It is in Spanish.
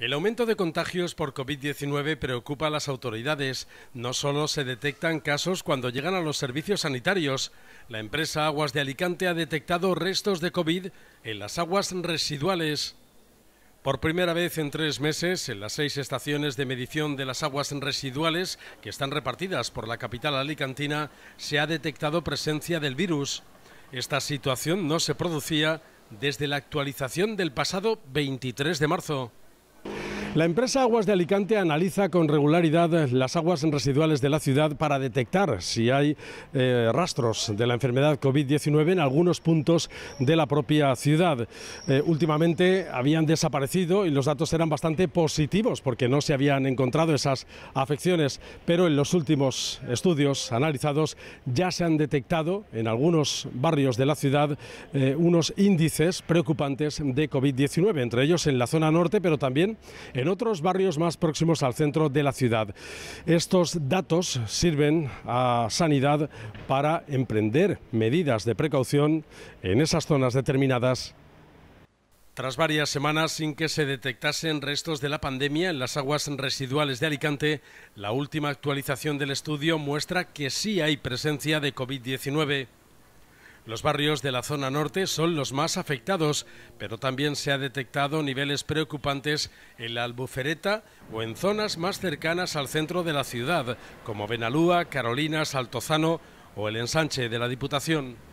El aumento de contagios por COVID-19 preocupa a las autoridades. No solo se detectan casos cuando llegan a los servicios sanitarios. La empresa Aguas de Alicante ha detectado restos de COVID en las aguas residuales. Por primera vez en tres meses, en las seis estaciones de medición de las aguas residuales que están repartidas por la capital alicantina, se ha detectado presencia del virus. Esta situación no se producía desde la actualización del pasado 23 de marzo. La empresa Aguas de Alicante analiza con regularidad las aguas residuales de la ciudad para detectar si hay eh, rastros de la enfermedad COVID-19 en algunos puntos de la propia ciudad. Eh, últimamente habían desaparecido y los datos eran bastante positivos porque no se habían encontrado esas afecciones, pero en los últimos estudios analizados ya se han detectado en algunos barrios de la ciudad eh, unos índices preocupantes de COVID-19, entre ellos en la zona norte, pero también en en otros barrios más próximos al centro de la ciudad. Estos datos sirven a Sanidad para emprender medidas de precaución en esas zonas determinadas tras varias semanas sin que se detectasen restos de la pandemia en las aguas residuales de Alicante, la última actualización del estudio muestra que sí hay presencia de COVID-19. Los barrios de la zona norte son los más afectados, pero también se ha detectado niveles preocupantes en la Albufereta o en zonas más cercanas al centro de la ciudad, como Benalúa, Carolina, Saltozano o el ensanche de la Diputación.